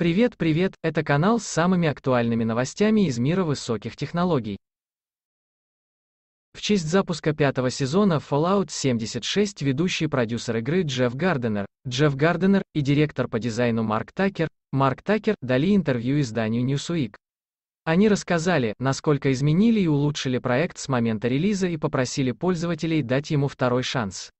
Привет, привет, это канал с самыми актуальными новостями из мира высоких технологий. В честь запуска пятого сезона Fallout 76 ведущий продюсер игры Джефф Гарденер, Джефф Гарденер и директор по дизайну Марк Такер, Марк Такер дали интервью изданию Newsweek. Они рассказали, насколько изменили и улучшили проект с момента релиза и попросили пользователей дать ему второй шанс.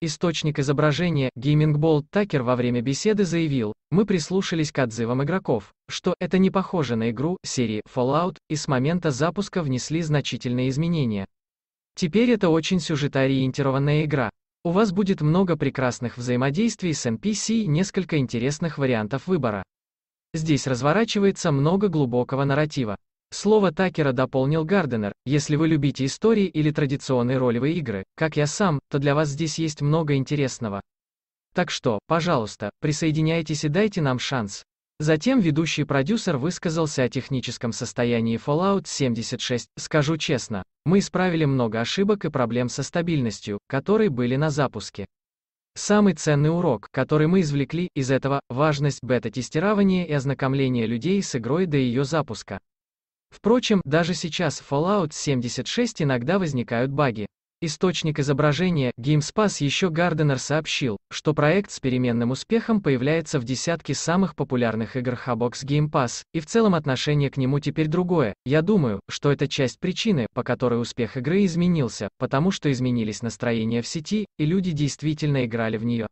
Источник изображения, Gaming Bolt Такер во время беседы заявил, мы прислушались к отзывам игроков, что это не похоже на игру серии Fallout и с момента запуска внесли значительные изменения. Теперь это очень сюжетоориентированная игра. У вас будет много прекрасных взаимодействий с NPC и несколько интересных вариантов выбора. Здесь разворачивается много глубокого нарратива. Слово Такера дополнил Гарденер. Если вы любите истории или традиционные ролевые игры, как я сам, то для вас здесь есть много интересного. Так что, пожалуйста, присоединяйтесь и дайте нам шанс. Затем ведущий продюсер высказался о техническом состоянии Fallout 76. Скажу честно, мы исправили много ошибок и проблем со стабильностью, которые были на запуске. Самый ценный урок, который мы извлекли из этого, важность бета-тестирования и ознакомления людей с игрой до ее запуска. Впрочем, даже сейчас в Fallout 76 иногда возникают баги. Источник изображения, GameSpace еще Гарденер сообщил, что проект с переменным успехом появляется в десятке самых популярных игр Xbox Game Pass, и в целом отношение к нему теперь другое. Я думаю, что это часть причины, по которой успех игры изменился, потому что изменились настроения в сети, и люди действительно играли в нее.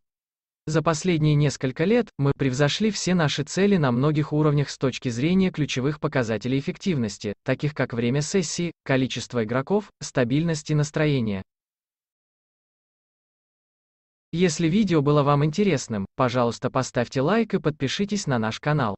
За последние несколько лет мы превзошли все наши цели на многих уровнях с точки зрения ключевых показателей эффективности, таких как время сессии, количество игроков, стабильность и настроение. Если видео было вам интересным, пожалуйста поставьте лайк и подпишитесь на наш канал.